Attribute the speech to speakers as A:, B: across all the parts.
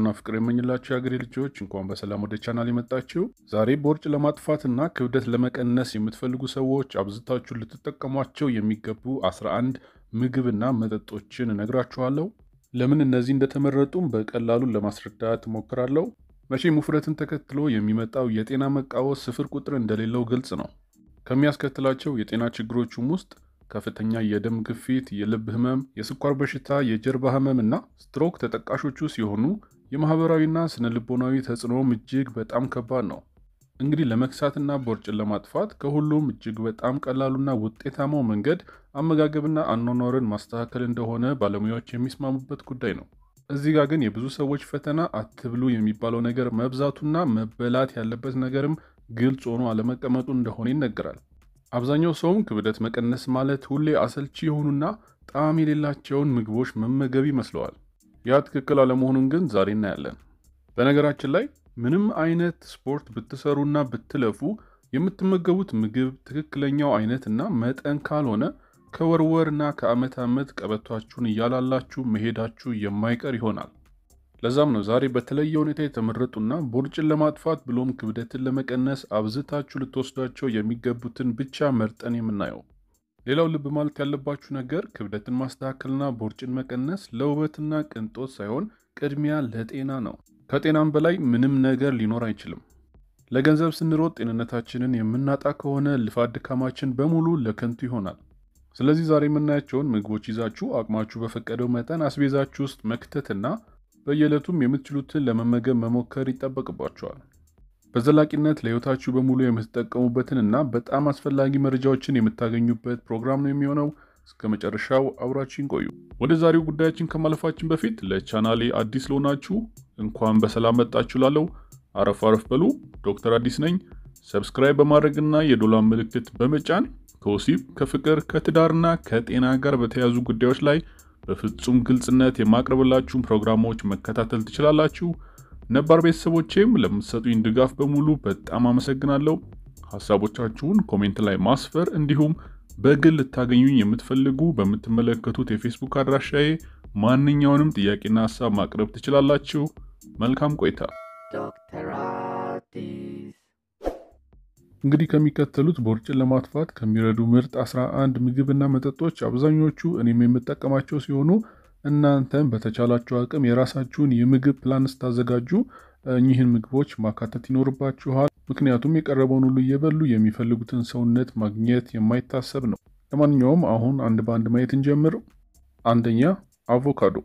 A: ጤናና ፍቅር የምኝላቸው የአገሬ ልጆች እንኳን በሰላም ወደ ቻናል የመጣችሁ። ዛሬ ቦርጭ ለማጥፋትና ክብደት ለመቀነስ የምትፈልጉ ሰዎች አብዝታችሁ ልትጠቀሟቸው የሚገቡ 11 ምግብና መጠጦችን እነግራችኋለሁ። ለምን እነዚህ እንደተመረጡም በቀላሉ ለማስረዳት እሞክራለሁ። መቼም ውፍረትን ተከትሎ የሚመጣው የጤና መቃወስ ስፍር ቁጥር እንደሌለው ግልጽ ነው። ከሚያስከትላቸው የጤና ችግሮችም ውስጥ ከፍተኛ የደም ግፊት፣ የልብ ህመም፣ የስኳር በሽታ፣ የጀርባ ህመም እና ስትሮክ ተጠቃሾቹ ሲሆኑ የማህበራዊና ስነ ልቦናዊ ተጽዕኖም እጅግ በጣም ከባድ ነው። እንግዲህ ለመክሳትና ቦርጭን ለማጥፋት ከሁሉም እጅግ በጣም ቀላሉና ውጤታማው መንገድ አመጋገብና አኗኗርን ማስተካከል እንደሆነ ባለሙያዎች የሚስማሙበት ጉዳይ ነው። እዚህ ጋር ግን የብዙ ሰዎች ፈተና አትብሉ የሚባለው ነገር መብዛቱና መበላት ያለበት ነገርም ግልጽ ሆኖ አለመቀመጡ እንደሆነ ይነገራል። አብዛኛው ሰውም ክብደት መቀነስ ማለት ሁሌ አሰልቺ የሆኑና ጣዕም የሌላቸውን ምግቦች መመገብ ይመስለዋል። ያ ትክክል አለመሆኑን ግን ዛሬ እናያለን። በነገራችን ላይ ምንም አይነት ስፖርት ብትሰሩና ብትለፉ የምትመገቡት ምግብ ትክክለኛው አይነት እና መጠን ካልሆነ ከወርወርና እና ከዓመት ዓመት ቀበቷችሁን እያላላችሁ መሄዳችሁ የማይቀር ይሆናል። ለዛም ነው ዛሬ በተለየ ሁኔታ የተመረጡና ቦርጭን ለማጥፋት ብሎም ክብደትን ለመቀነስ አብዝታችሁ ልትወስዷቸው የሚገቡትን ብቻ መርጠን የምናየው። ሌላው ልብ ማለት ያለባችሁ ነገር ክብደትን ማስተካከልና ቦርጭን መቀነስ ለውበትና ቅንጦት ሳይሆን ቅድሚያ ለጤና ነው። ከጤናም በላይ ምንም ነገር ሊኖር አይችልም። ለገንዘብ ስንሮጥ ጤንነታችንን የምናጣ ከሆነ ልፋት ድካማችን በሙሉ ለከንቱ ይሆናል። ስለዚህ ዛሬ የምናያቸውን ምግቦች ይዛችሁ አቅማችሁ በፈቀደው መጠን አስቤዛችሁ ውስጥ መክተትና በየዕለቱም የምትችሉትን ለመመገብ መሞከር ይጠበቅባቸዋል። በዘላቂነት ለህይወታችሁ በሙሉ የምትጠቀሙበትን እና በጣም አስፈላጊ መረጃዎችን የምታገኙበት ፕሮግራም ነው የሚሆነው። እስከ መጨረሻው አብራችን ቆዩ። ወደ ዛሬው ጉዳያችን ከማለፋችን በፊት ለቻናሌ አዲስ ለሆናችሁ እንኳን በሰላም መጣችሁ ላለው አረፍ አረፍ በሉ። ዶክተር አዲስ ነኝ። ሰብስክራይብ በማድረግና የዶላር ምልክት በመጫን ከወሲብ ከፍቅር ከትዳርና ከጤና ጋር በተያያዙ ጉዳዮች ላይ በፍጹም ግልጽነት የማቅረብላችሁን ፕሮግራሞች መከታተል ትችላላችሁ። ነባር ቤተሰቦቼም ለምትሰጡኝ ድጋፍ በሙሉ በጣም አመሰግናለሁ። ሀሳቦቻችሁን ኮሜንት ላይ ማስፈር እንዲሁም በግል ልታገኙኝ የምትፈልጉ በምትመለከቱት የፌስቡክ አድራሻዬ ማንኛውንም ጥያቄና ሀሳብ ማቅረብ ትችላላችሁ። መልካም ቆይታ። እንግዲህ ከሚከተሉት ቦርጭን ለማጥፋት ከሚረዱ ምርጥ 11 ምግብና መጠጦች አብዛኞቹ እኔም የምጠቀማቸው ሲሆኑ እናንተም በተቻላችሁ አቅም የራሳችሁን የምግብ ፕላን ስታዘጋጁ እኚህን ምግቦች ማካተት ይኖርባችኋል። ምክንያቱም የቀረበውን ሁሉ እየበሉ የሚፈልጉትን ሰውነት ማግኘት የማይታሰብ ነው። ለማንኛውም አሁን አንድ በአንድ ማየት እንጀምር። አንደኛ አቮካዶ።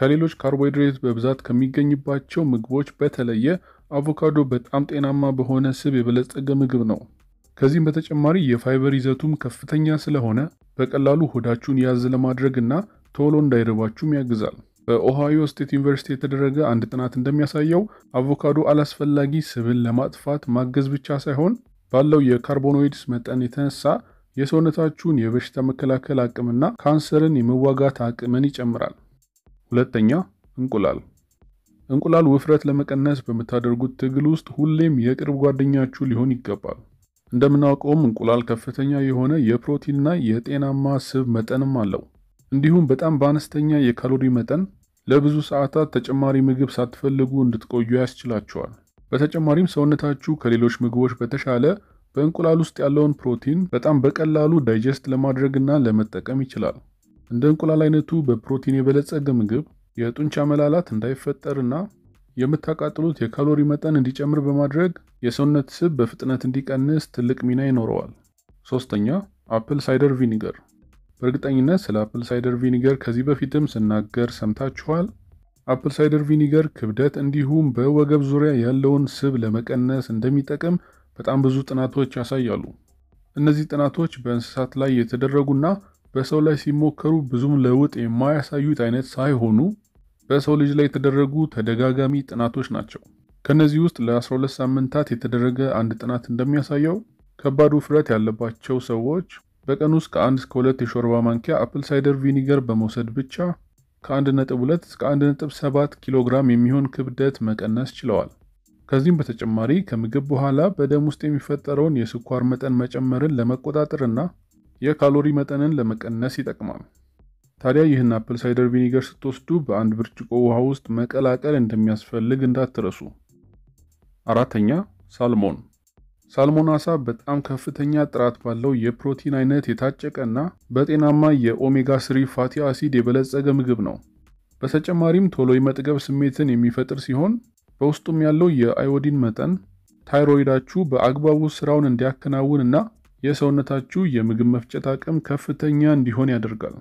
A: ከሌሎች ካርቦሃይድሬት በብዛት ከሚገኝባቸው ምግቦች በተለየ አቮካዶ በጣም ጤናማ በሆነ ስብ የበለጸገ ምግብ ነው። ከዚህም በተጨማሪ የፋይበር ይዘቱም ከፍተኛ ስለሆነ በቀላሉ ሆዳችሁን ያዝ ለማድረግ እና ቶሎ እንዳይርባችሁም ያግዛል። በኦሃዮ ስቴት ዩኒቨርሲቲ የተደረገ አንድ ጥናት እንደሚያሳየው አቮካዶ አላስፈላጊ ስብን ለማጥፋት ማገዝ ብቻ ሳይሆን ባለው የካርቦኖይድስ መጠን የተነሳ የሰውነታችሁን የበሽታ መከላከል አቅምና ካንሰርን የመዋጋት አቅምን ይጨምራል። ሁለተኛ እንቁላል። እንቁላል ውፍረት ለመቀነስ በምታደርጉት ትግል ውስጥ ሁሌም የቅርብ ጓደኛችሁ ሊሆን ይገባል። እንደምናውቀውም እንቁላል ከፍተኛ የሆነ የፕሮቲንና የጤናማ ስብ መጠንም አለው። እንዲሁም በጣም በአነስተኛ የካሎሪ መጠን ለብዙ ሰዓታት ተጨማሪ ምግብ ሳትፈልጉ እንድትቆዩ ያስችላቸዋል። በተጨማሪም ሰውነታችሁ ከሌሎች ምግቦች በተሻለ በእንቁላል ውስጥ ያለውን ፕሮቲን በጣም በቀላሉ ዳይጀስት ለማድረግና ለመጠቀም ይችላል። እንደ እንቁላል አይነቱ በፕሮቲን የበለጸገ ምግብ የጡንቻ መላላት እንዳይፈጠርና የምታቃጥሉት የካሎሪ መጠን እንዲጨምር በማድረግ የሰውነት ስብ በፍጥነት እንዲቀንስ ትልቅ ሚና ይኖረዋል። ሶስተኛ አፕል ሳይደር ቪኒገር በእርግጠኝነት ስለ አፕል ሳይደር ቪኒገር ከዚህ በፊትም ስናገር ሰምታችኋል። አፕል ሳይደር ቪኒገር ክብደት እንዲሁም በወገብ ዙሪያ ያለውን ስብ ለመቀነስ እንደሚጠቅም በጣም ብዙ ጥናቶች ያሳያሉ። እነዚህ ጥናቶች በእንስሳት ላይ የተደረጉና በሰው ላይ ሲሞከሩ ብዙም ለውጥ የማያሳዩት አይነት ሳይሆኑ በሰው ልጅ ላይ የተደረጉ ተደጋጋሚ ጥናቶች ናቸው። ከነዚህ ውስጥ ለ12 ሳምንታት የተደረገ አንድ ጥናት እንደሚያሳየው ከባድ ውፍረት ያለባቸው ሰዎች በቀን ውስጥ ከአንድ እስከ ሁለት የሾርባ ማንኪያ አፕል ሳይደር ቪኒገር በመውሰድ ብቻ ከ1.2 እስከ 1.7 ኪሎ ግራም የሚሆን ክብደት መቀነስ ችለዋል። ከዚህም በተጨማሪ ከምግብ በኋላ በደም ውስጥ የሚፈጠረውን የስኳር መጠን መጨመርን ለመቆጣጠርና የካሎሪ መጠንን ለመቀነስ ይጠቅማል። ታዲያ ይህን አፕል ሳይደር ቪኒገር ስትወስዱ በአንድ ብርጭቆ ውሃ ውስጥ መቀላቀል እንደሚያስፈልግ እንዳትረሱ። አራተኛ ሳልሞን ሳልሞናሳ አሳ በጣም ከፍተኛ ጥራት ባለው የፕሮቲን አይነት የታጨቀ እና በጤናማ የኦሜጋ ስሪ ፋቲ አሲድ የበለጸገ ምግብ ነው። በተጨማሪም ቶሎ የመጥገብ ስሜትን የሚፈጥር ሲሆን በውስጡም ያለው የአዮዲን መጠን ታይሮይዳችሁ በአግባቡ ስራውን እንዲያከናውን እና የሰውነታችሁ የምግብ መፍጨት አቅም ከፍተኛ እንዲሆን ያደርጋል።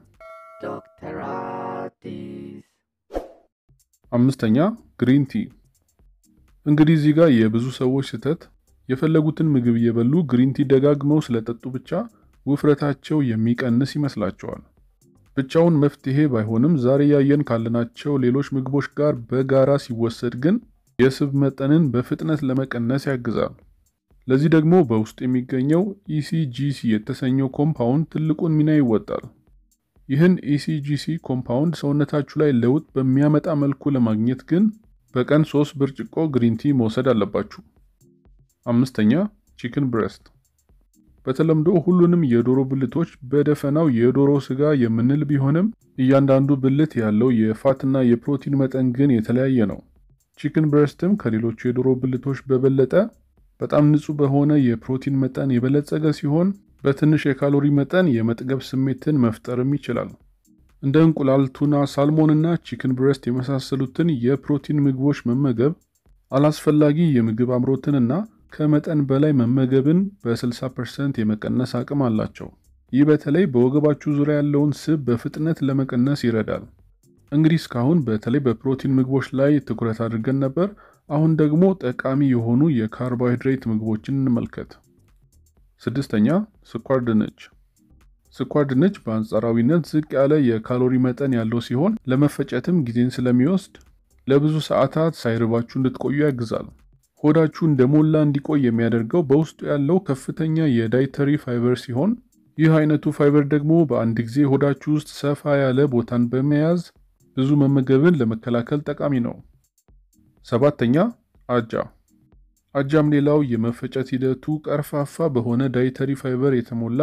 A: አምስተኛ ግሪን ቲ። እንግዲህ እዚህ ጋር የብዙ ሰዎች ስህተት የፈለጉትን ምግብ እየበሉ ግሪንቲ ደጋግመው ስለጠጡ ብቻ ውፍረታቸው የሚቀንስ ይመስላቸዋል። ብቻውን መፍትሄ ባይሆንም ዛሬ ያየን ካለናቸው ሌሎች ምግቦች ጋር በጋራ ሲወሰድ ግን የስብ መጠንን በፍጥነት ለመቀነስ ያግዛል። ለዚህ ደግሞ በውስጥ የሚገኘው ኢሲጂሲ e የተሰኘው ኮምፓውንድ ትልቁን ሚና ይወጣል። ይህን ኢሲጂሲ e ኮምፓውንድ ሰውነታችሁ ላይ ለውጥ በሚያመጣ መልኩ ለማግኘት ግን በቀን ሶስት ብርጭቆ ግሪንቲ መውሰድ አለባችሁ። አምስተኛ ቺክን ብሬስት በተለምዶ ሁሉንም የዶሮ ብልቶች በደፈናው የዶሮ ስጋ የምንል ቢሆንም እያንዳንዱ ብልት ያለው የፋትና የፕሮቲን መጠን ግን የተለያየ ነው። ቺክን ብሬስትም ከሌሎቹ የዶሮ ብልቶች በበለጠ በጣም ንጹህ በሆነ የፕሮቲን መጠን የበለጸገ ሲሆን በትንሽ የካሎሪ መጠን የመጥገብ ስሜትን መፍጠርም ይችላል። እንደ እንቁላል፣ ቱና፣ ሳልሞንና ቺክን ብሬስት የመሳሰሉትን የፕሮቲን ምግቦች መመገብ አላስፈላጊ የምግብ አምሮትንና ከመጠን በላይ መመገብን በ60 ፐርሰንት የመቀነስ አቅም አላቸው። ይህ በተለይ በወገባችሁ ዙሪያ ያለውን ስብ በፍጥነት ለመቀነስ ይረዳል። እንግዲህ እስካሁን በተለይ በፕሮቲን ምግቦች ላይ ትኩረት አድርገን ነበር። አሁን ደግሞ ጠቃሚ የሆኑ የካርቦሃይድሬት ምግቦችን እንመልከት። ስድስተኛ ስኳር ድንች። ስኳር ድንች በአንጻራዊነት ዝቅ ያለ የካሎሪ መጠን ያለው ሲሆን ለመፈጨትም ጊዜን ስለሚወስድ ለብዙ ሰዓታት ሳይርባችሁ እንድትቆዩ ያግዛል። ሆዳችሁ እንደሞላ እንዲቆይ የሚያደርገው በውስጡ ያለው ከፍተኛ የዳይተሪ ፋይበር ሲሆን ይህ አይነቱ ፋይበር ደግሞ በአንድ ጊዜ ሆዳችሁ ውስጥ ሰፋ ያለ ቦታን በመያዝ ብዙ መመገብን ለመከላከል ጠቃሚ ነው። ሰባተኛ አጃ። አጃም ሌላው የመፈጨት ሂደቱ ቀርፋፋ በሆነ ዳይተሪ ፋይበር የተሞላ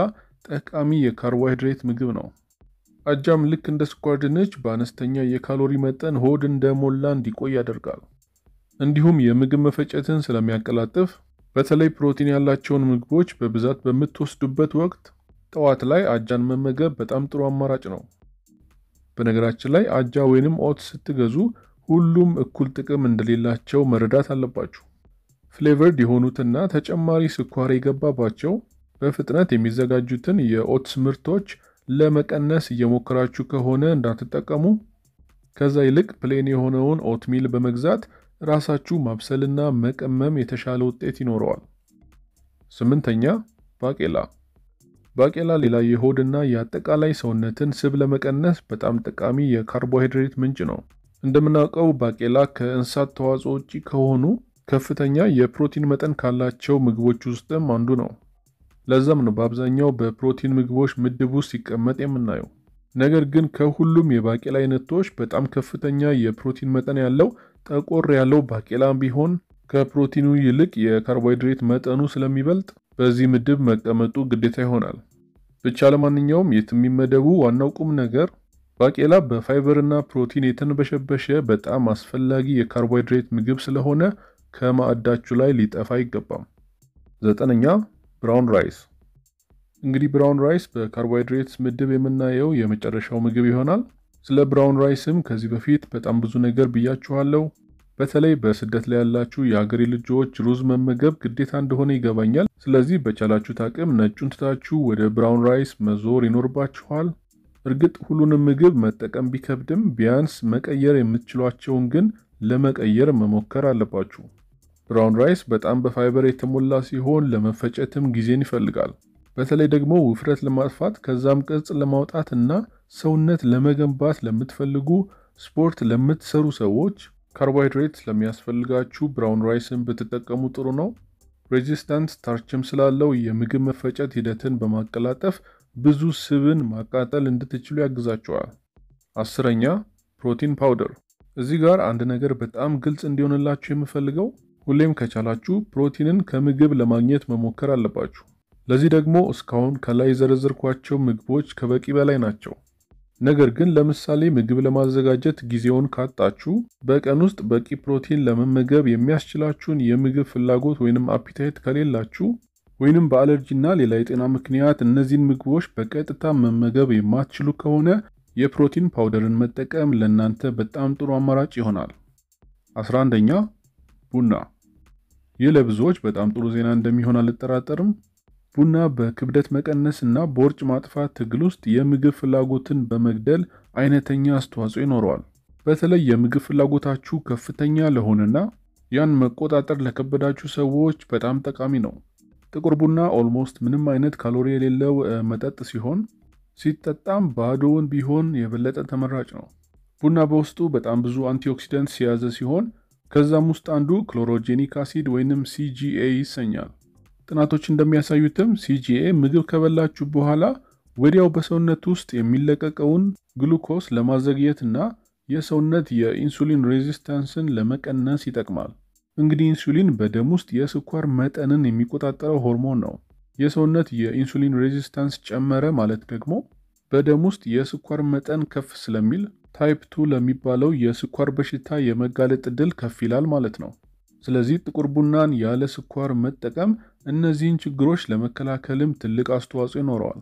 A: ጠቃሚ የካርቦሃይድሬት ምግብ ነው። አጃም ልክ እንደ ስኳር ድንች በአነስተኛ የካሎሪ መጠን ሆድ እንደሞላ እንዲቆይ ያደርጋል። እንዲሁም የምግብ መፈጨትን ስለሚያቀላጥፍ በተለይ ፕሮቲን ያላቸውን ምግቦች በብዛት በምትወስዱበት ወቅት ጠዋት ላይ አጃን መመገብ በጣም ጥሩ አማራጭ ነው። በነገራችን ላይ አጃ ወይንም ኦትስ ስትገዙ ሁሉም እኩል ጥቅም እንደሌላቸው መረዳት አለባችሁ። ፍሌቨርድ የሆኑትና ተጨማሪ ስኳር የገባባቸው በፍጥነት የሚዘጋጁትን የኦትስ ምርቶች ለመቀነስ እየሞከራችሁ ከሆነ እንዳትጠቀሙ። ከዛ ይልቅ ፕሌን የሆነውን ኦትሚል በመግዛት ራሳችሁ ማብሰልና መቀመም የተሻለ ውጤት ይኖረዋል። ስምንተኛ ባቄላ። ባቄላ ሌላ የሆድና የአጠቃላይ ሰውነትን ስብ ለመቀነስ በጣም ጠቃሚ የካርቦሃይድሬት ምንጭ ነው። እንደምናውቀው ባቄላ ከእንስሳት ተዋጽኦ ውጪ ከሆኑ ከፍተኛ የፕሮቲን መጠን ካላቸው ምግቦች ውስጥም አንዱ ነው። ለዛም ነው በአብዛኛው በፕሮቲን ምግቦች ምድብ ውስጥ ሲቀመጥ የምናየው። ነገር ግን ከሁሉም የባቄላ አይነቶች በጣም ከፍተኛ የፕሮቲን መጠን ያለው ጠቆር ያለው ባቄላም ቢሆን ከፕሮቲኑ ይልቅ የካርቦሃይድሬት መጠኑ ስለሚበልጥ በዚህ ምድብ መቀመጡ ግዴታ ይሆናል። ብቻ ለማንኛውም የት የሚመደቡ ዋናው ቁም ነገር ባቄላ በፋይበርና ፕሮቲን የተንበሸበሸ በጣም አስፈላጊ የካርቦሃይድሬት ምግብ ስለሆነ ከማዕዳችሁ ላይ ሊጠፋ አይገባም። ዘጠነኛ ብራውን ራይስ። እንግዲህ ብራውን ራይስ በካርቦሃይድሬት ምድብ የምናየው የመጨረሻው ምግብ ይሆናል። ስለ ብራውን ራይስም ከዚህ በፊት በጣም ብዙ ነገር ብያችኋለሁ። በተለይ በስደት ላይ ያላችሁ የአገሬ ልጆች ሩዝ መመገብ ግዴታ እንደሆነ ይገባኛል። ስለዚህ በቻላችሁት አቅም ነጩን ትታችሁ ወደ ብራውን ራይስ መዞር ይኖርባችኋል። እርግጥ ሁሉንም ምግብ መጠቀም ቢከብድም ቢያንስ መቀየር የምትችሏቸውን ግን ለመቀየር መሞከር አለባችሁ። ብራውን ራይስ በጣም በፋይበር የተሞላ ሲሆን ለመፈጨትም ጊዜን ይፈልጋል። በተለይ ደግሞ ውፍረት ለማጥፋት ከዛም ቅርጽ ለማውጣት እና ሰውነት ለመገንባት ለምትፈልጉ ስፖርት ለምትሰሩ ሰዎች ካርቦሃይድሬት ለሚያስፈልጋችሁ ብራውን ራይስን ብትጠቀሙ ጥሩ ነው። ሬዚስታንት ስታርችም ስላለው የምግብ መፈጨት ሂደትን በማቀላጠፍ ብዙ ስብን ማቃጠል እንድትችሉ ያግዛቸዋል። አስረኛ ፕሮቲን ፓውደር። እዚህ ጋር አንድ ነገር በጣም ግልጽ እንዲሆንላችሁ የምፈልገው ሁሌም ከቻላችሁ ፕሮቲንን ከምግብ ለማግኘት መሞከር አለባችሁ። ለዚህ ደግሞ እስካሁን ከላይ የዘረዘርኳቸው ምግቦች ከበቂ በላይ ናቸው። ነገር ግን ለምሳሌ ምግብ ለማዘጋጀት ጊዜውን ካጣችሁ በቀን ውስጥ በቂ ፕሮቲን ለመመገብ የሚያስችላችሁን የምግብ ፍላጎት ወይንም አፒታይት ከሌላችሁ ወይንም በአለርጂና ሌላ የጤና ምክንያት እነዚህን ምግቦች በቀጥታ መመገብ የማትችሉ ከሆነ የፕሮቲን ፓውደርን መጠቀም ለእናንተ በጣም ጥሩ አማራጭ ይሆናል። 11ኛ ቡና። ይህ ለብዙዎች በጣም ጥሩ ዜና እንደሚሆን አልጠራጠርም። ቡና በክብደት መቀነስ እና በውርጭ ማጥፋት ትግል ውስጥ የምግብ ፍላጎትን በመግደል አይነተኛ አስተዋጽኦ ይኖረዋል። በተለይ የምግብ ፍላጎታችሁ ከፍተኛ ለሆነና ያን መቆጣጠር ለከበዳችሁ ሰዎች በጣም ጠቃሚ ነው። ጥቁር ቡና ኦልሞስት ምንም አይነት ካሎሪ የሌለው መጠጥ ሲሆን ሲጠጣም ባዶውን ቢሆን የበለጠ ተመራጭ ነው። ቡና በውስጡ በጣም ብዙ አንቲኦክሲደንት የያዘ ሲሆን ከዛም ውስጥ አንዱ ክሎሮጄኒክ አሲድ ወይንም ሲጂኤ ይሰኛል። ጥናቶች እንደሚያሳዩትም ሲጂኤ ምግብ ከበላችሁ በኋላ ወዲያው በሰውነት ውስጥ የሚለቀቀውን ግሉኮስ ለማዘግየት እና የሰውነት የኢንሱሊን ሬዚስታንስን ለመቀነስ ይጠቅማል። እንግዲህ ኢንሱሊን በደም ውስጥ የስኳር መጠንን የሚቆጣጠረው ሆርሞን ነው። የሰውነት የኢንሱሊን ሬዚስታንስ ጨመረ ማለት ደግሞ በደም ውስጥ የስኳር መጠን ከፍ ስለሚል ታይፕ ቱ ለሚባለው የስኳር በሽታ የመጋለጥ ዕድል ከፍ ይላል ማለት ነው። ስለዚህ ጥቁር ቡናን ያለ ስኳር መጠቀም እነዚህን ችግሮች ለመከላከልም ትልቅ አስተዋጽኦ ይኖረዋል።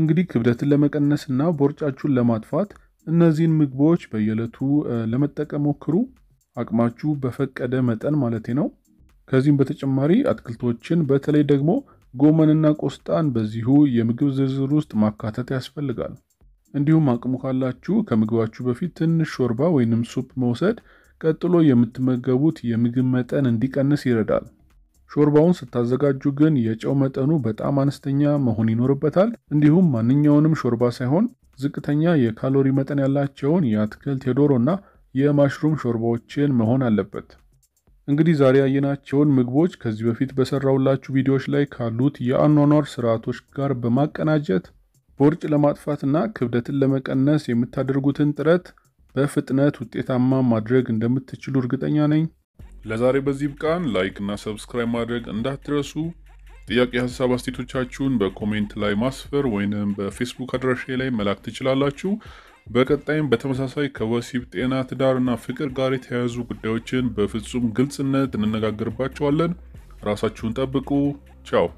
A: እንግዲህ ክብደትን ለመቀነስና ቦርጫችሁን ለማጥፋት እነዚህን ምግቦች በየዕለቱ ለመጠቀም ሞክሩ፣ አቅማችሁ በፈቀደ መጠን ማለት ነው። ከዚህም በተጨማሪ አትክልቶችን በተለይ ደግሞ ጎመንና ቆስጣን በዚሁ የምግብ ዝርዝር ውስጥ ማካተት ያስፈልጋል። እንዲሁም አቅሙ ካላችሁ ከምግባችሁ በፊት ትንሽ ሾርባ ወይንም ሱፕ መውሰድ ቀጥሎ የምትመገቡት የምግብ መጠን እንዲቀንስ ይረዳል። ሾርባውን ስታዘጋጁ ግን የጨው መጠኑ በጣም አነስተኛ መሆን ይኖርበታል። እንዲሁም ማንኛውንም ሾርባ ሳይሆን ዝቅተኛ የካሎሪ መጠን ያላቸውን የአትክልት የዶሮና የማሽሩም ሾርባዎችን መሆን አለበት። እንግዲህ ዛሬ ያየናቸውን ምግቦች ከዚህ በፊት በሰራውላችሁ ቪዲዮዎች ላይ ካሉት የአኗኗር ስርዓቶች ጋር በማቀናጀት ቦርጭ ለማጥፋትና ክብደትን ለመቀነስ የምታደርጉትን ጥረት በፍጥነት ውጤታማ ማድረግ እንደምትችሉ እርግጠኛ ነኝ። ለዛሬ በዚህ ብቃን። ላይክ እና ሰብስክራይብ ማድረግ እንዳትረሱ። ጥያቄ ሀሳብ አስቴቶቻችሁን በኮሜንት ላይ ማስፈር ወይንም በፌስቡክ አድራሻ ላይ መላክ ትችላላችሁ። በቀጣይም በተመሳሳይ ከወሲብ ጤና፣ ትዳርና ፍቅር ጋር የተያያዙ ጉዳዮችን በፍጹም ግልጽነት እንነጋገርባቸዋለን። ራሳችሁን ጠብቁ። ቻው